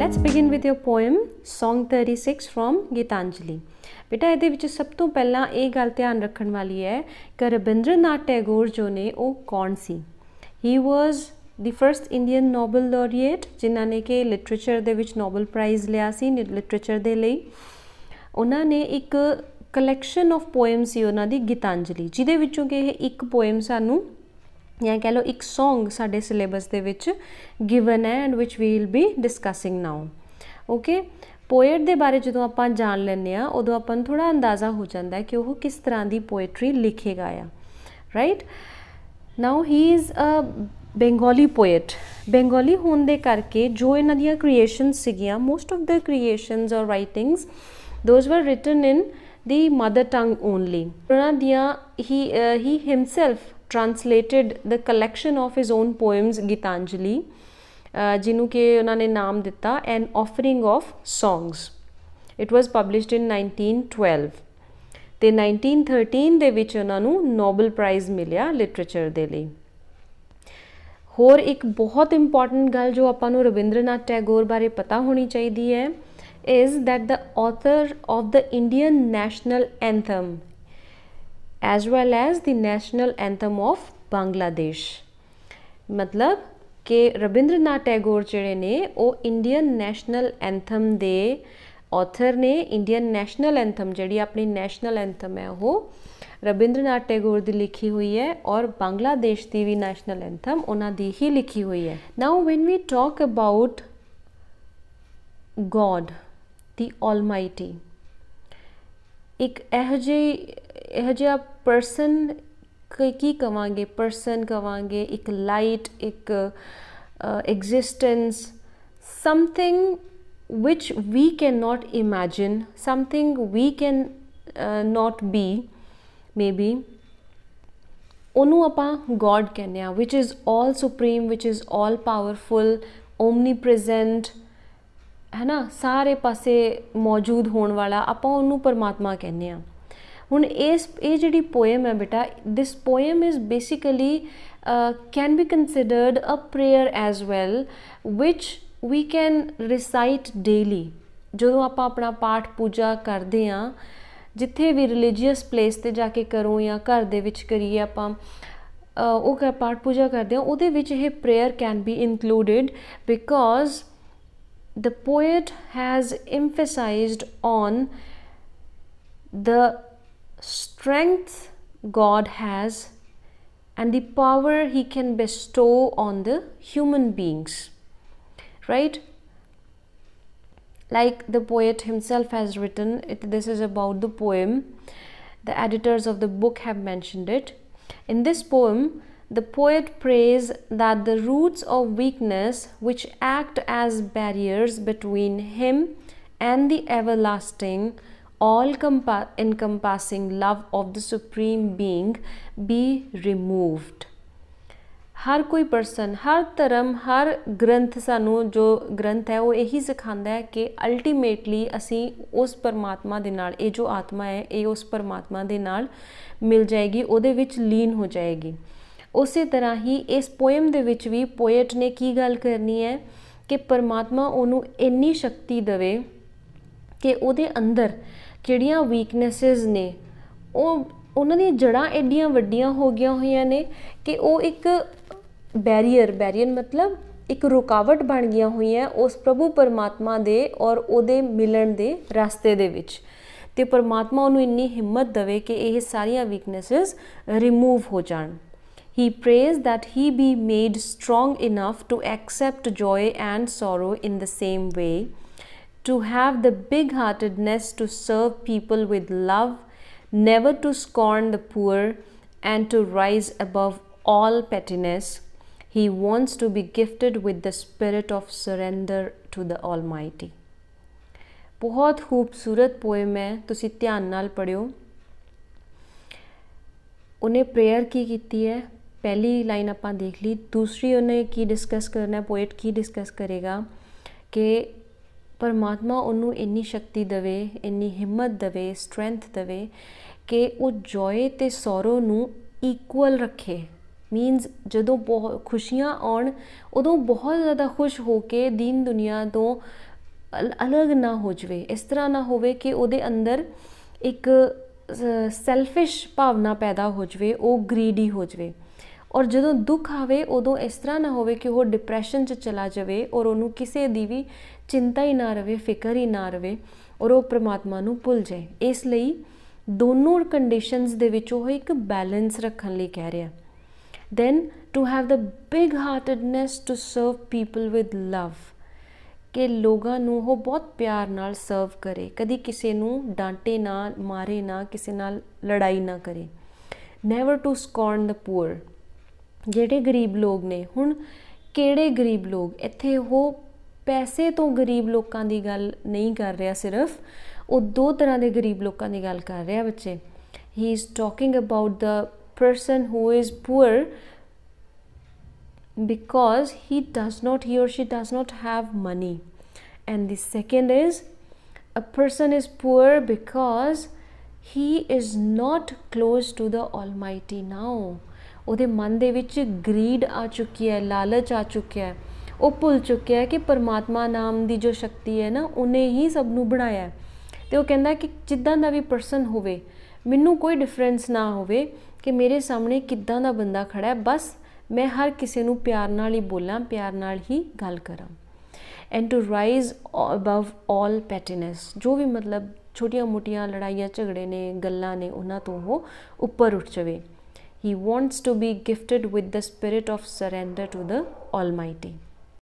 Let's begin with your poem Song 36 from Gitanjali. ਬੇਟਾ ਇਹਦੇ ਵਿੱਚ ਸਭ ਤੋਂ ਪਹਿਲਾਂ ਇਹ ਗੱਲ ਧਿਆਨ ਰੱਖਣ ਵਾਲੀ ਹੈ ਕਿ ਰਬਿੰਦਰਨਾਥ ਟੈਗੋਰ ਜੋ ਨੇ ਉਹ ਕੌਣ ਸੀ He was the first Indian Nobel laureate ਜਿਨ੍ਹਾਂ ਨੇ ਕਿ ਲਿਟਰੇਚਰ ਦੇ ਵਿੱਚ ਨੋਬਲ ਪ੍ਰਾਈਜ਼ ਲਿਆ ਸੀ ਲਿਟਰੇਚਰ ਦੇ ਲਈ ਉਹਨਾਂ ਨੇ ਇੱਕ ਕਲੈਕਸ਼ਨ ਆਫ ਪੋਇਮਸ ਸੀ ਉਹਨਾਂ ਦੀ ਗੀਤਾਂਜਲੀ ਜਿਹਦੇ ਵਿੱਚੋਂ ਕਿ ਇਹ ਇੱਕ ਪੋਇਮ ਸਾਨੂੰ ਜਾਂ ਕਹ ਲਓ ਇੱਕ Song ਸਾਡੇ ਸਿਲੇਬਸ ਦੇ ਵਿੱਚ ਗਿਵਨ ਹੈ and which we will be discussing now okay poet ਦੇ ਬਾਰੇ ਜਦੋਂ ਆਪਾਂ ਜਾਣ ਲੈਂਦੇ ਆ ਉਦੋਂ ਆਪਾਂ ਨੂੰ ਥੋੜਾ ਅੰਦਾਜ਼ਾ ਹੋ ਜਾਂਦਾ ਹੈ ਕਿ ਉਹ ਕਿਸ ਤਰ੍ਹਾਂ ਦੀ ਪੋਇਟਰੀ ਲਿਖੇਗਾ ਆ right now he is a Bengali poet Bengali ਹੋਣ ਦੇ ਕਰਕੇ ਜੋ ਇਹਨਾਂ ਦੀਆਂ ਕ੍ਰੀਏਸ਼ਨਸ ਸੀਗੀਆਂ most of the creations or writings those were written in the mother tongue only ਉਹਨਾਂ ਦੀਆਂ ਹੀ he himself translated the collection of his own poems Gitanjali ਜਿਹਨੂੰ ਕਿ ਉਹਨਾਂ ਨੇ ਨਾਮ ਦਿੱਤਾ an offering of songs it was published in 1912 ਤੇ 1913 ਦੇ ਵਿੱਚ ਉਹਨਾਂ ਨੂੰ ਨੋਬਲ ਪ੍ਰਾਈਜ਼ ਮਿਲਿਆ ਲਿਟਰੇਚਰ ਦੇ ਲਈ ਹੋਰ ਇੱਕ ਬਹੁਤ ਇੰਪੋਰਟੈਂਟ ਗੱਲ ਜੋ ਆਪਾਂ ਨੂੰ ਰਵਿੰਦਰਨਾਥ ਟੈਗੋਰ ਬਾਰੇ ਪਤਾ ਹੋਣੀ ਚਾਹੀਦੀ ਹੈ is that the author of the Indian national anthem as well as the national anthem of Bangladesh ਮਤਲਬ ਕਿ ਰਬਿੰਦਰਨਾਥ ਟੈਗੋਰ ਜਿਹੜੇ ਨੇ ਉਹ ਇੰਡੀਅਨ ਨੈਸ਼ਨਲ ਐਂਥਮ ਦੇ ਆਥਰ ਨੇ ਇੰਡੀਅਨ ਨੈਸ਼ਨਲ ਐਂਥਮ ਜਿਹੜੀ ਆਪਣੀ ਨੈਸ਼ਨਲ ਐਂਥਮ ਹੈ ਉਹ ਰਬਿੰਦਰਨਾਥ ਟੈਗੋਰ ਦੀ ਲਿਖੀ ਹੋਈ ਹੈ ਔਰ ਬੰਗਲਾਦੇਸ਼ ਦੀ ਵੀ ਨੈਸ਼ਨਲ ਐਂਥਮ ਉਹਨਾਂ ਦੀ ਹੀ ਲਿਖੀ ਹੋਈ ਹੈ now when we talk about god the almighty ਇੱਕ ਇਹੋ ਜਿਹੀ ਇਹੋ ਜਿਹਾ ਪਰਸਨ ਕੀ ਕਵਾਂਗੇ ਪਰਸਨ ਕਵਾਂਗੇ ਇੱਕ ਲਾਈਟ ਇੱਕ existence something which we can not imagine something we can not be maybe ਉਹਨੂੰ ਆਪਾਂ ਗੋਡ ਕਹਿੰਦੇ ਆ which is all supreme which is all powerful omnipresent ਹੈ ਨਾ ਸਾਰੇ ਪਾਸੇ ਮੌਜੂਦ ਹੋਣ ਵਾਲਾ ਆਪਾਂ ਉਹਨੂੰ ਪਰਮਾਤਮਾ ਕਹਿੰਦੇ ਆ ਹੁਣ ਇਸ ਇਹ ਜਿਹੜੀ ਪੋਇਮ ਹੈ ਬੇਟਾ this poem is basically can be considered a prayer as well which we can recite daily ਜਦੋਂ ਆਪਾਂ ਆਪਣਾ ਪਾਠ ਪੂਜਾ ਕਰਦੇ ਆਂ ਜਿੱਥੇ ਵੀ ਰਿਲੀਜੀਅਸ ਪਲੇਸ ਤੇ ਜਾ ਕੇ ਕਰੋ ਜਾਂ ਘਰ ਦੇ ਵਿੱਚ ਕਰੀਏ ਆਪਾਂ ਉਹ ਕਾ ਪਾਠ ਪੂਜਾ ਕਰਦੇ ਆ ਉਹਦੇ ਵਿੱਚ ਇਹ prayer can be included because the poet has emphasized on the strength God has and the power he can bestow on the human beings. Right? Like the poet himself has written, it, this is about the poem. The editors of the book have mentioned it. In this poem, the poet prays that the roots of weakness, which act as barriers between him and the everlasting, all encompassing love of the supreme being be removed ਹਰ ਕੋਈ person ਹਰ ਧਰਮ ਹਰ ਗ੍ਰੰਥ ਸਾਨੂੰ ਜੋ ਗ੍ਰੰਥ ਹੈ ਉਹ ਇਹੀ ਸਿਖਾਉਂਦਾ ਹੈ ਕਿ ਅਲਟੀਮੇਟਲੀ ਅਸੀਂ ਉਸ ਪਰਮਾਤਮਾ ਦੇ ਨਾਲ ਇਹ ਜੋ ਆਤਮਾ ਹੈ ਇਹ ਉਸ ਪਰਮਾਤਮਾ ਦੇ ਨਾਲ ਮਿਲ ਜਾਏਗੀ ਉਹਦੇ ਵਿੱਚ ਲੀਨ ਹੋ ਜਾਏਗੀ ਉਸੇ ਤਰ੍ਹਾਂ ਹੀ ਇਸ ਪੋਇਮ ਦੇ ਵਿੱਚ ਵੀ ਪੋਇਟ ਨੇ ਕੀ ਗੱਲ ਕਰਨੀ ਹੈ ਕਿ ਪਰਮਾਤਮਾ ਉਹਨੂੰ ਇੰਨੀ ਸ਼ਕਤੀ ਦੇਵੇ ਕਿ ਉਹਦੇ ਅੰਦਰ ਕਿਹੜੀਆਂ ਵੀਕਨੈਸਸ ਨੇ ਉਹ ਉਹਨਾਂ ਦੀਆਂ ਜੜਾਂ ਐਡੀਆਂ ਵੱਡੀਆਂ ਹੋ ਗਈਆਂ ਹੋਈਆਂ ਨੇ ਕਿ ਉਹ ਇੱਕ ਬੈਰੀਅਰ ਬੈਰੀਅਰ ਮਤਲਬ ਇੱਕ ਰੁਕਾਵਟ ਬਣ ਗਈਆਂ ਹੋਈਆਂ ਉਸ ਪ੍ਰਭੂ ਪਰਮਾਤਮਾ ਦੇ ਔਰ ਉਹਦੇ ਮਿਲਣ ਦੇ ਰਸਤੇ ਦੇ ਵਿੱਚ ਤੇ ਪਰਮਾਤਮਾ ਉਹਨੂੰ ਇੰਨੀ ਹਿੰਮਤ ਦਵੇ ਕਿ ਇਹ ਸਾਰੀਆਂ ਵੀਕਨੈਸਸ ਰਿਮੂਵ ਹੋ ਜਾਣ he prays that he be made strong enough to accept joy and sorrow in the same way to have the big heartedness to serve people with love, never to scorn the poor, and to rise above all pettiness. He wants to be gifted with the spirit of surrender to the Almighty. ਬਹੁਤ ਖੂਬਸੂਰਤ poem ਹੈ ਤੁਸੀਂ ਧਿਆਨ ਨਾਲ ਪੜਿਓ ਉਹਨੇ prayer ਕੀ ਕੀਤੀ ਹੈ ਪਹਿਲੀ ਲਾਈਨ ਆਪਾਂ ਦੇਖ ਲਈ ਦੂਸਰੀ ਉਹਨੇ ਕੀ ਡਿਸਕਸ ਕਰਨਾ ਹੈ ਪੋਇਟ ਕੀ ਡਿਸਕਸ ਕਰੇਗਾ ਕਿ ਪਰਮਾਤਮਾ ਉਹਨੂੰ ਇੰਨੀ ਸ਼ਕਤੀ ਦੇਵੇ ਇੰਨੀ ਹਿੰਮਤ ਦੇਵੇ ਸਟਰੈਂਥ ਦੇਵੇ ਕਿ ਉਹ ਜੋਏ ਤੇ ਸੌਰੋ ਨੂੰ ਇਕੁਅਲ ਰੱਖੇ ਮੀਨਸ ਜਦੋਂ ਬਹੁਤ ਖੁਸ਼ੀਆਂ ਆਉਣ ਉਦੋਂ ਬਹੁਤ ਜ਼ਿਆਦਾ ਖੁਸ਼ ਹੋ ਕੇ ਦੀਨ ਦੁਨੀਆ ਤੋਂ ਅਲੱਗ ਨਾ ਹੋ ਜਵੇ ਇਸ ਤਰ੍ਹਾਂ ਨਾ ਹੋਵੇ ਕਿ ਉਹਦੇ ਅੰਦਰ ਇੱਕ ਸੈਲਫਿਸ਼ ਭਾਵਨਾ ਪੈਦਾ ਹੋ ਜਵੇ ਉਹ ਗਰੀਡੀ ਹੋ ਜਵੇ ਔਰ ਜਦੋਂ ਦੁੱਖ ਆਵੇ ਉਦੋਂ ਇਸ ਤਰ੍ਹਾਂ ਨਾ ਹੋਵੇ ਕਿ ਉਹ ਡਿਪਰੈਸ਼ਨ 'ਚ ਚਲਾ ਜਾਵੇ ਔਰ ਉਹਨੂੰ ਕਿਸੇ ਦੀ ਵੀ ਚਿੰਤਾ ਹੀ ਨਾ ਰਵੇ ਫਿਕਰ ਹੀ ਨਾ ਰਵੇ ਔਰ ਉਹ ਪ੍ਰਮਾਤਮਾ ਨੂੰ ਭੁੱਲ ਜਾਏ ਇਸ ਲਈ ਦੋਨੋਂ ਕੰਡੀਸ਼ਨਸ ਦੇ ਵਿੱਚ ਉਹ ਇੱਕ ਬੈਲੈਂਸ ਰੱਖਣ ਲਈ ਕਹਿ ਰਿਹਾ then to have the big heartedness to serve people with love ਕਿ ਲੋਕਾਂ ਨੂੰ ਉਹ ਬਹੁਤ ਪਿਆਰ ਨਾਲ ਸਰਵ ਕਰੇ ਕਦੀ ਕਿਸੇ ਨੂੰ ਡਾਂਟੇ ਨਾ ਮਾਰੇ ਨਾ ਕਿਸੇ ਨਾਲ ਲੜਾਈ ਨਾ ਕਰੇ never to scorn the poor ਜਿਹੜੇ ਗਰੀਬ ਲੋਕ ਨੇ ਹੁਣ ਕਿਹੜੇ ਗਰੀਬ ਲੋਕ ਇੱਥੇ ਉਹ ਪੈਸੇ ਤੋਂ ਗਰੀਬ ਲੋਕਾਂ ਦੀ ਗੱਲ ਨਹੀਂ ਕਰ ਰਿਹਾ ਸਿਰਫ ਉਹ ਦੋ ਤਰ੍ਹਾਂ ਦੇ ਗਰੀਬ ਲੋਕਾਂ ਦੀ ਗੱਲ ਕਰ ਰਿਹਾ ਬੱਚੇ he is talking about the person who is poor because he does not he or she does not have money and the second is a person is poor because he is not close to the almighty now ਉਹਦੇ ਮਨ ਦੇ ਵਿੱਚ greed ਆ ਚੁੱਕੀ ਹੈ ਲਾਲਚ ਆ ਚੁੱਕਿਆ ਹੈ ਉਹ ਭੁੱਲ ਚੁੱਕਿਆ ਹੈ ਕਿ ਪਰਮਾਤਮਾ ਨਾਮ ਦੀ ਜੋ ਸ਼ਕਤੀ ਹੈ ਨਾ ਉਹਨੇ ਹੀ ਸਭ ਨੂੰ ਬਣਾਇਆ ਤੇ ਉਹ ਕਹਿੰਦਾ ਕਿ ਜਿੱਦਾਂ ਦਾ ਵੀ ਪਰਸਨ ਹੋਵੇ ਮੈਨੂੰ ਕੋਈ ਡਿਫਰੈਂਸ ਨਾ ਹੋਵੇ ਕਿ ਮੇਰੇ ਸਾਹਮਣੇ ਕਿੱਦਾਂ ਦਾ ਬੰਦਾ ਖੜਾ ਹੈ ਬਸ ਮੈਂ ਹਰ ਕਿਸੇ ਨੂੰ ਪਿਆਰ ਨਾਲ ਹੀ ਬੋਲਾਂ ਪਿਆਰ ਨਾਲ ਹੀ ਗੱਲ ਕਰਾਂ and to rise above all pettiness ਜੋ ਵੀ ਮਤਲਬ ਛੋਟੀਆਂ-ਮੋਟੀਆਂ ਲੜਾਈਆਂ ਝਗੜੇ ਨੇ ਗੱਲਾਂ ਨੇ ਉਹਨਾਂ ਤੋਂ ਉਹ ਉੱਪਰ ਉੱਠ ਜਾਵੇ He wants to be gifted with the spirit of surrender to the Almighty.